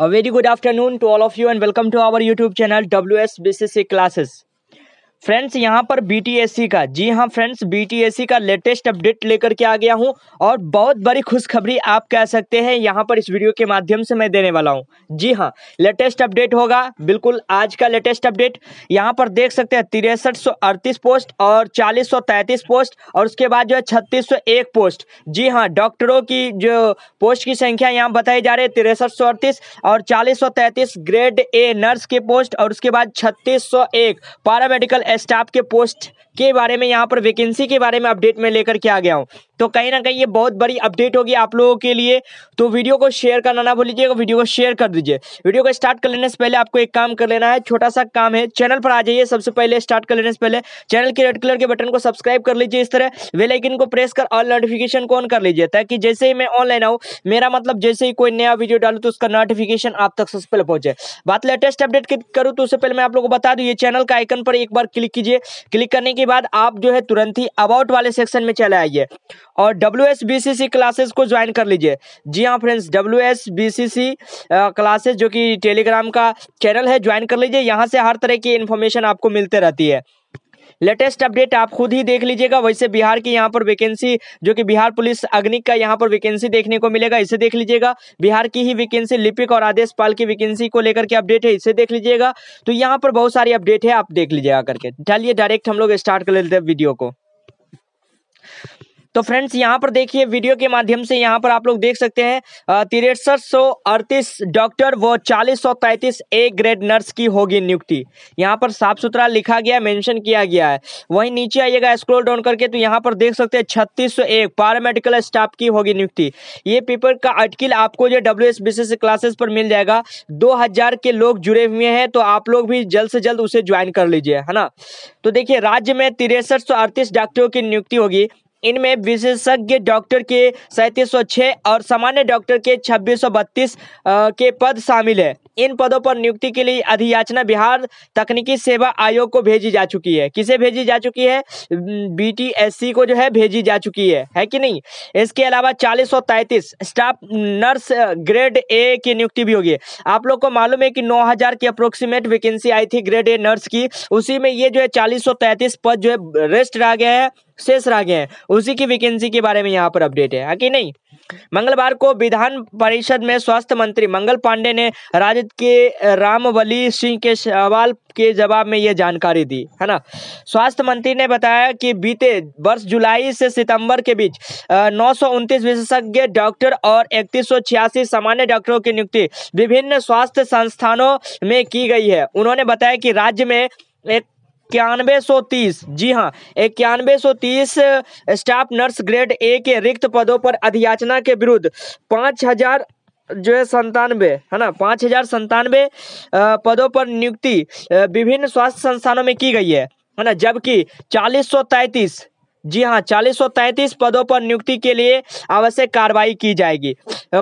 A very good afternoon to all of you and welcome to our YouTube channel WSBCC Classes. Friends यहाँ पर बी का जी हां फ्रेंड्स बी का लेटेस्ट अपडेट लेकर के आ गया हूँ और बहुत बड़ी खुशखबरी आप कह सकते हैं यहाँ पर इस वीडियो के माध्यम से मैं देने वाला हूँ जी हां लेटेस्ट अपडेट होगा बिल्कुल आज का लेटेस्ट अपडेट यहाँ पर देख सकते हैं तिरसठ पोस्ट और चालीस पोस्ट और उसके बाद जो है छत्तीस पोस्ट जी हाँ डॉक्टरों की जो पोस्ट की संख्या यहाँ बताई जा रही है तिरसठ और चालीस ग्रेड ए नर्स के पोस्ट और उसके बाद छत्तीस सौ पैरामेडिकल स्टाफ के पोस्ट के बारे में यहाँ पर वैकेंसी के बारे में अपडेट में लेकर के आ गया हूँ तो कहीं ना कहीं ये बहुत बड़ी अपडेट होगी आप लोगों के लिए तो वीडियो को शेयर करना ना भूलिएगा वीडियो को शेयर कर दीजिए वीडियो को स्टार्ट कर लेने से पहले आपको एक काम कर लेना है छोटा सा काम है चैनल पर आ जाइए सबसे पहले स्टार्ट कर लेने से पहले चैनल के रेड कलर के बटन को सब्सक्राइब कर लीजिए इस तरह वेलाइकिन को प्रेस कर ऑल नोटिफिकेशन को ऑन कर लीजिए ताकि जैसे ही मैं ऑनलाइन आऊँ मेरा मतलब जैसे ही कोई नया वीडियो डालू तो उसका नोटिफिकेशन आप तक सबसे पहले पहुंचे बात लेटेस्ट अपडेट करूँ तो उससे पहले मैं आप लोग को बता दूँ ये चैनल का आइकन पर एक बार क्लिक कीजिए क्लिक करने के बाद आप जो है तुरंत ही अबाउट वाले सेक्शन में चले आइए और W S B C C classes को ज्वाइन कर लीजिए जी हाँ friends W S B C C classes जो कि टेलीग्राम का चैनल है ज्वाइन कर लीजिए यहाँ से हर तरह की इन्फॉर्मेशन आपको मिलते रहती है लेटेस्ट अपडेट आप खुद ही देख लीजिएगा वैसे बिहार की यहाँ पर वैकेंसी जो कि बिहार पुलिस अग्निक का यहाँ पर वैकेंसी देखने को मिलेगा इसे देख लीजिएगा बिहार की ही वैकेंसी लिपिक और आदेश पाल की वैकेंसी को लेकर के अपडेट है इसे देख लीजिएगा तो यहाँ पर बहुत सारी अपडेट है आप देख लीजिएगा करके चलिए डायरेक्ट हम लोग स्टार्ट कर लेते हैं वीडियो को तो फ्रेंड्स यहाँ पर देखिए वीडियो के माध्यम से यहाँ पर आप लोग देख सकते हैं तिरसठ सौ अड़तीस डॉक्टर व चालीस सौ तैंतीस ए ग्रेड नर्स की होगी नियुक्ति यहाँ पर साफ सुथरा लिखा गया मेंशन किया गया है वहीं नीचे आइएगा स्क्रॉल डाउन करके तो यहाँ पर देख सकते हैं छत्तीस सौ एक पैरामेडिकल स्टाफ की होगी नियुक्ति ये पेपर का आर्टिकल आपको जो डब्ल्यू एस क्लासेस पर मिल जाएगा दो हजार के लोग जुड़े हुए हैं तो आप लोग भी जल्द से जल्द उसे ज्वाइन कर लीजिए है ना तो देखिए राज्य में तिरसठ सौ अड़तीस डॉक्टरों की नियुक्ति होगी इनमें विशेषज्ञ डॉक्टर के सैंतीस और सामान्य डॉक्टर के छब्बीस के पद शामिल हैं इन पदों पर नियुक्ति के लिए अधियाचना बिहार तकनीकी सेवा आयोग को भेजी जा चुकी है किसे भेजी जा चुकी है बीटीएससी को जो है भेजी जा चुकी है है कि नहीं इसके अलावा चालीस सौ तैंतीस स्टाफ नर्स ग्रेड ए की नियुक्ति भी होगी आप लोग को मालूम है कि नौ हजार की अप्रोक्सीमेट वैकेंसी आई थी ग्रेड ए नर्स की उसी में ये जो है चालीस पद जो है रेस्ट रह गए हैं शेष रह गए हैं उसी की वैकेंसी के बारे में यहाँ पर अपडेट है कि नहीं मंगलवार को विधान परिषद में स्वास्थ्य मंत्री मंगल पांडे ने राजद के रामवली सिंह के सवाल के जवाब में यह जानकारी दी है ना स्वास्थ्य मंत्री ने बताया कि बीते वर्ष जुलाई से सितंबर के बीच नौ विशेषज्ञ डॉक्टर और इकतीस सामान्य डॉक्टरों की नियुक्ति विभिन्न स्वास्थ्य संस्थानों में की गई है उन्होंने बताया कि राज्य में एक इक्यानवे सौ तीस जी हाँ इक्यानवे सौ तीस स्टाफ नर्स ग्रेड ए के रिक्त पदों पर अधियाचना के विरुद्ध पाँच हजार जो है संतानवे है ना पाँच हजार संतानवे पदों पर नियुक्ति विभिन्न स्वास्थ्य संस्थानों में की गई है है ना जबकि चालीस सौ तैंतीस जी हाँ चालीस पदों पर नियुक्ति के लिए आवश्यक कार्रवाई की जाएगी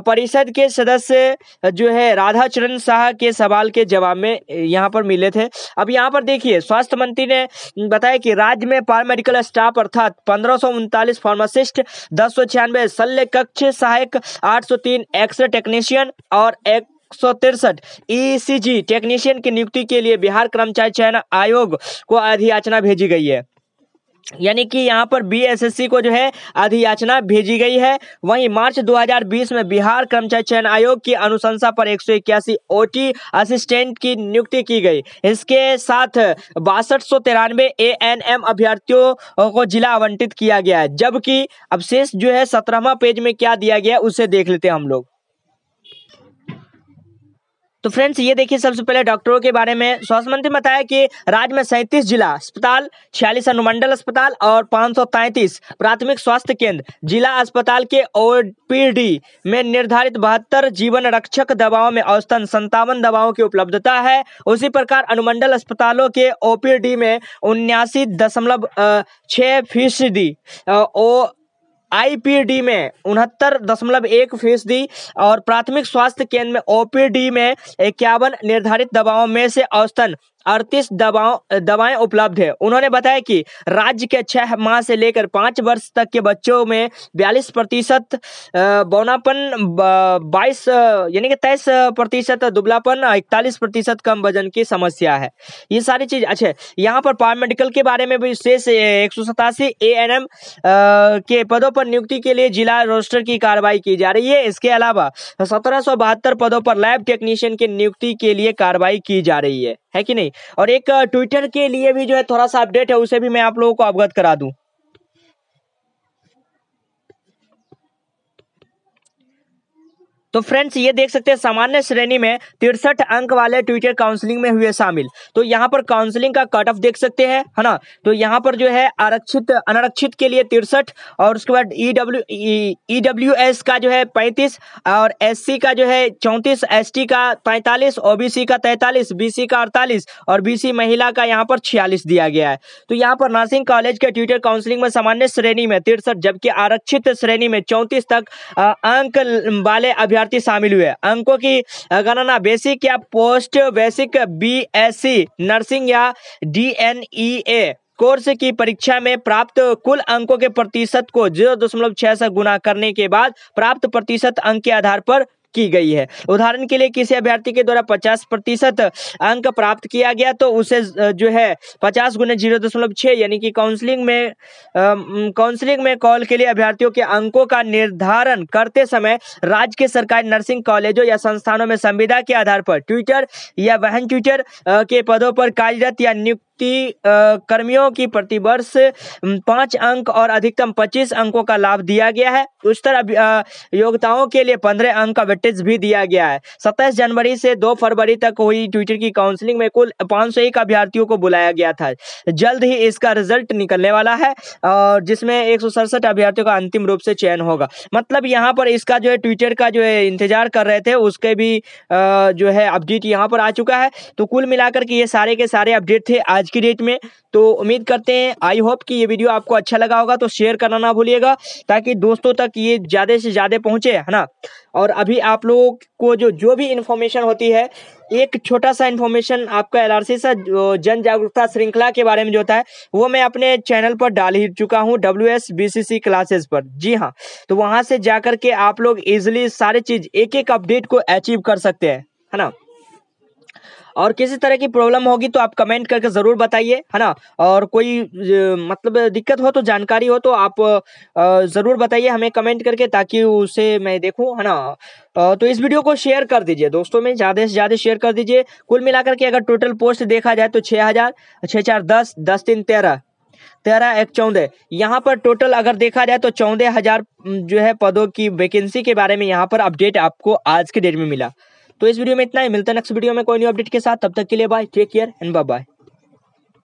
परिषद के सदस्य जो है राधा चरण शाह के सवाल के जवाब में यहाँ पर मिले थे अब यहाँ पर देखिए स्वास्थ्य मंत्री ने बताया कि राज्य में पारामेडिकल स्टाफ अर्थात पंद्रह फार्मासिस्ट दस सौ छियानवे शल्य कक्ष सहायक आठ सौ तीन एक्सरे टेक्नीशियन और एक सौ तिरसठ ईसीजी e टेक्नीशियन की नियुक्ति के लिए बिहार कर्मचारी चयन आयोग को अधियाचना भेजी गई है यानी कि यहाँ पर बीएसएससी को जो है अधियाचना भेजी गई है वहीं मार्च 2020 में बिहार कर्मचारी चयन आयोग की अनुशंसा पर एक सौ ओटी असिस्टेंट की नियुक्ति की गई इसके साथ बासठ सौ तिरानवे ए एन एम अभ्यर्थियों को जिला आवंटित किया गया है जबकि अब शेष जो है सत्रहवा पेज में क्या दिया गया उसे देख लेते हैं हम लोग तो फ्रेंड्स ये देखिए सबसे पहले डॉक्टरों के बारे में स्वास्थ्य मंत्री ने बताया कि राज्य में सैंतीस जिला अस्पताल छियालीस अनुमंडल अस्पताल और पाँच प्राथमिक स्वास्थ्य केंद्र जिला अस्पताल के ओ में निर्धारित बहत्तर जीवन रक्षक दवाओं में औसतन संतावन दवाओं की उपलब्धता है उसी प्रकार अनुमंडल अस्पतालों के ओपीडी में उन्यासी दशमलव छः फीसदी ओ आईपीडी में उनहत्तर दशमलव एक फीसदी और प्राथमिक स्वास्थ्य केंद्र में ओपीडी में इक्यावन निर्धारित दवाओं में से औसतन अड़तीस दवाओं दवाएं उपलब्ध है उन्होंने बताया कि राज्य के छह माह से लेकर पांच वर्ष तक के बच्चों में बयालीस प्रतिशत बौनापन बाईस यानी कि तेईस प्रतिशत दुबलापन इकतालीस प्रतिशत कम वजन की समस्या है ये सारी चीज़ अच्छे यहाँ पर पारामेडिकल के बारे में विशेष एक सौ सतासी ए एन एम के पदों पर नियुक्ति के लिए जिला रोस्टर की कार्रवाई की जा रही है इसके अलावा सत्रह पदों पर लैब टेक्नीशियन की नियुक्ति के लिए कार्रवाई की जा रही है है कि नहीं और एक ट्विटर के लिए भी जो है थोड़ा सा अपडेट है उसे भी मैं आप लोगों को अवगत करा दूं तो फ्रेंड्स ये देख सकते हैं सामान्य श्रेणी में तिरसठ अंक वाले ट्विटर काउंसलिंग में हुए शामिल तो यहाँ पर काउंसलिंग का कट ऑफ देख सकते हैं है ना तो यहाँ पर जो है आरक्षित अनारक्षित के लिए तिरसठ और उसके बाद E e W e, e का जो है पैंतीस और एस का जो है चौंतीस एस का पैंतालीस ओ का तैतालीस बी का अड़तालीस और बी महिला का यहाँ पर छियालीस दिया गया है तो यहाँ पर नर्सिंग कॉलेज के ट्विटर काउंसलिंग में सामान्य श्रेणी में तिरसठ जबकि आरक्षित श्रेणी में चौंतीस तक अंक वाले अभ्यर्थी अभ्यर्थी शामिल हुए अंकों की गणना बेसिक या पोस्ट बेसिक बीएससी नर्सिंग या डीएनईए कोर्स e की परीक्षा में प्राप्त कुल अंकों के प्रतिशत को जीरो दशमलव छह से गुना करने के बाद प्राप्त प्रतिशत अंक के आधार पर की गई है उदाहरण के लिए किसी अभ्यर्थी के द्वारा पचास प्रतिशत अंक प्राप्त किया गया तो उसे जो है पचास गुने जीरो दशमलव छह यानी कि काउंसलिंग में काउंसलिंग में कॉल के लिए अभ्यर्थियों के अंकों का निर्धारण करते समय राज्य के सरकारी नर्सिंग कॉलेजों या संस्थानों में संविदा के आधार पर ट्विटर या वहन ट्विटर के पदों पर कार्यरत या नियुक्त प्रति कर्मियों की प्रतिवर्ष पांच अंक और अधिकतम पच्चीस अंकों का लाभ दिया गया है उच्चतर योग्यताओं के लिए पंद्रह अंक का वेटेज भी दिया गया है सत्ताईस जनवरी से दो फरवरी तक हुई ट्विटर की काउंसिलिंग में कुल पांच सौ एक अभ्यर्थियों को बुलाया गया था जल्द ही इसका रिजल्ट निकलने वाला है और जिसमें एक अभ्यर्थियों का अंतिम रूप से चयन होगा मतलब यहाँ पर इसका जो है ट्विटर का जो है इंतजार कर रहे थे उसके भी जो है अपडेट यहाँ पर आ चुका है तो कुल मिलाकर के ये सारे के सारे अपडेट थे आज आज की डेट में तो उम्मीद करते हैं आई होप कि ये वीडियो आपको अच्छा लगा होगा तो शेयर करना ना भूलिएगा ताकि दोस्तों तक ये ज़्यादा से ज़्यादा पहुँचे है ना और अभी आप लोगों को जो जो भी इन्फॉर्मेशन होती है एक छोटा सा इन्फॉर्मेशन आपका एल आर सा जन जागरूकता श्रृंखला के बारे में जो होता है वो मैं अपने चैनल पर डाल ही चुका हूँ W S B C C classes पर जी हाँ तो वहाँ से जा के आप लोग इजिली सारे चीज़ एक एक अपडेट को अचीव कर सकते हैं है ना और किसी तरह की प्रॉब्लम होगी तो आप कमेंट करके ज़रूर बताइए है ना और कोई मतलब दिक्कत हो तो जानकारी हो तो आप ज़रूर बताइए हमें कमेंट करके ताकि उसे मैं देखूँ है ना तो इस वीडियो को शेयर कर दीजिए दोस्तों में ज़्यादा से ज़्यादा शेयर कर दीजिए कुल मिलाकर के अगर टोटल पोस्ट देखा जाए तो छः हज़ार छः चार दस दस तीन तेरह तेरह एक चौदह यहाँ पर टोटल अगर देखा जाए तो चौदह हज़ार जो है पदों की वैकेंसी के बारे में यहाँ पर अपडेट आपको आज के डेट में मिला तो इस वीडियो में इतना ही मिलता है नेक्स्ट वीडियो में कोई न्यू अपडेट के साथ तब तक के लिए bye take care and bye